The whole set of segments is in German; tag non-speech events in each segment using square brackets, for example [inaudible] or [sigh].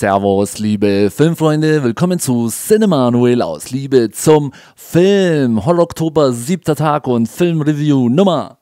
Servus, liebe Filmfreunde, willkommen zu Cinema Noel aus Liebe zum Film. Hol siebter Tag und Filmreview Nummer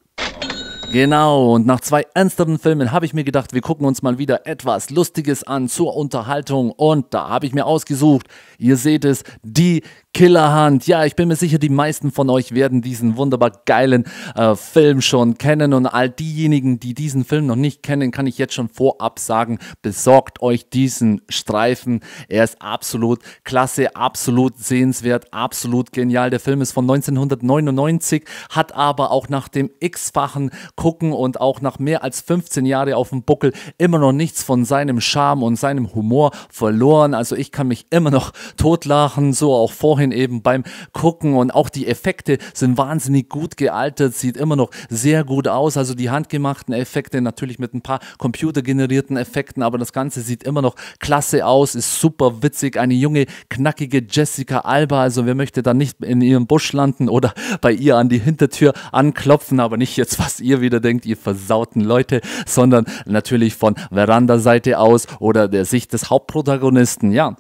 Genau, und nach zwei ernsteren Filmen habe ich mir gedacht, wir gucken uns mal wieder etwas Lustiges an zur Unterhaltung. Und da habe ich mir ausgesucht, ihr seht es, die Killerhand. Ja, ich bin mir sicher, die meisten von euch werden diesen wunderbar geilen äh, Film schon kennen. Und all diejenigen, die diesen Film noch nicht kennen, kann ich jetzt schon vorab sagen, besorgt euch diesen Streifen. Er ist absolut klasse, absolut sehenswert, absolut genial. Der Film ist von 1999, hat aber auch nach dem x-fachen gucken und auch nach mehr als 15 Jahren auf dem Buckel immer noch nichts von seinem Charme und seinem Humor verloren. Also ich kann mich immer noch totlachen, so auch vorhin eben beim Gucken und auch die Effekte sind wahnsinnig gut gealtert, sieht immer noch sehr gut aus. Also die handgemachten Effekte natürlich mit ein paar computergenerierten Effekten, aber das Ganze sieht immer noch klasse aus, ist super witzig. Eine junge, knackige Jessica Alba, also wer möchte da nicht in ihrem Busch landen oder bei ihr an die Hintertür anklopfen, aber nicht jetzt, was ihr wieder wieder denkt, ihr versauten Leute, sondern natürlich von Verandaseite aus oder der Sicht des Hauptprotagonisten. Ja,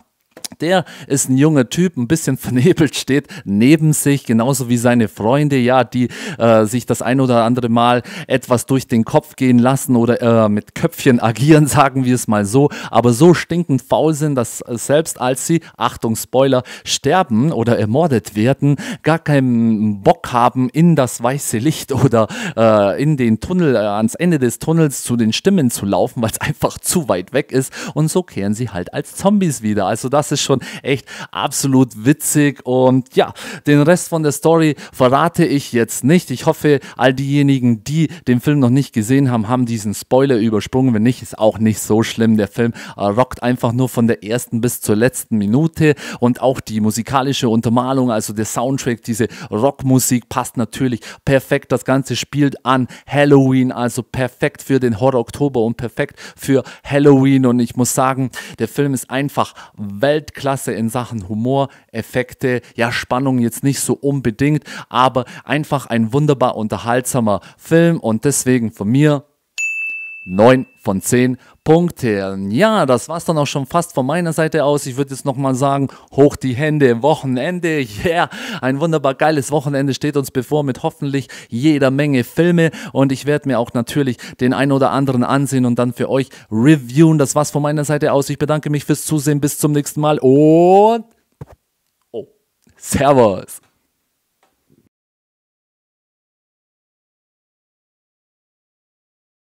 der ist ein junger Typ, ein bisschen vernebelt, steht neben sich, genauso wie seine Freunde, ja, die äh, sich das ein oder andere Mal etwas durch den Kopf gehen lassen oder äh, mit Köpfchen [laughs] agieren, sagen wir es mal so, aber so stinkend faul sind, dass äh, selbst als sie, Achtung, Spoiler, sterben oder ermordet werden, gar keinen Bock haben, in das weiße Licht oder äh, in den Tunnel, äh, ans Ende des Tunnels zu den Stimmen zu laufen, weil es einfach zu weit weg ist und so kehren sie halt als Zombies wieder. Also das ist ist schon echt absolut witzig. Und ja, den Rest von der Story verrate ich jetzt nicht. Ich hoffe, all diejenigen, die den Film noch nicht gesehen haben, haben diesen Spoiler übersprungen. Wenn nicht, ist auch nicht so schlimm. Der Film äh, rockt einfach nur von der ersten bis zur letzten Minute. Und auch die musikalische Untermalung, also der Soundtrack, diese Rockmusik passt natürlich perfekt. Das Ganze spielt an Halloween, also perfekt für den Horror Oktober und perfekt für Halloween. Und ich muss sagen, der Film ist einfach welt Weltklasse in Sachen Humor, Effekte, ja Spannung jetzt nicht so unbedingt, aber einfach ein wunderbar unterhaltsamer Film und deswegen von mir 9 von 10 Punkten. Ja, das war's dann auch schon fast von meiner Seite aus. Ich würde jetzt nochmal sagen, hoch die Hände, Wochenende, [laughs] yeah, ein wunderbar geiles Wochenende steht uns bevor mit hoffentlich jeder Menge Filme und ich werde mir auch natürlich den einen oder anderen ansehen und dann für euch reviewen. Das war's von meiner Seite aus. Ich bedanke mich fürs Zusehen, bis zum nächsten Mal und oh, Servus.